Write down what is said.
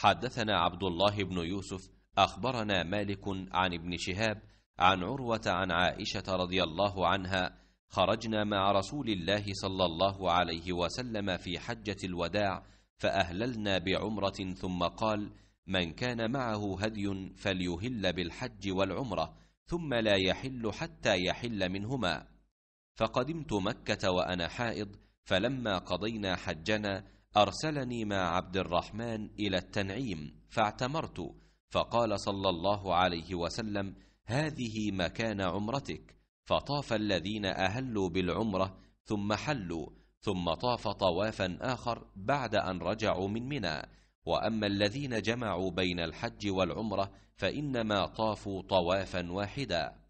حدثنا عبد الله بن يوسف اخبرنا مالك عن ابن شهاب عن عروه عن عائشه رضي الله عنها خرجنا مع رسول الله صلى الله عليه وسلم في حجه الوداع فاهللنا بعمره ثم قال من كان معه هدي فليهل بالحج والعمره ثم لا يحل حتى يحل منهما فقدمت مكه وانا حائض فلما قضينا حجنا أرسلني مع عبد الرحمن إلى التنعيم فاعتمرت فقال صلى الله عليه وسلم هذه مكان عمرتك فطاف الذين أهلوا بالعمرة ثم حلوا ثم طاف طوافا آخر بعد أن رجعوا من منى وأما الذين جمعوا بين الحج والعمرة فإنما طافوا طوافا واحدا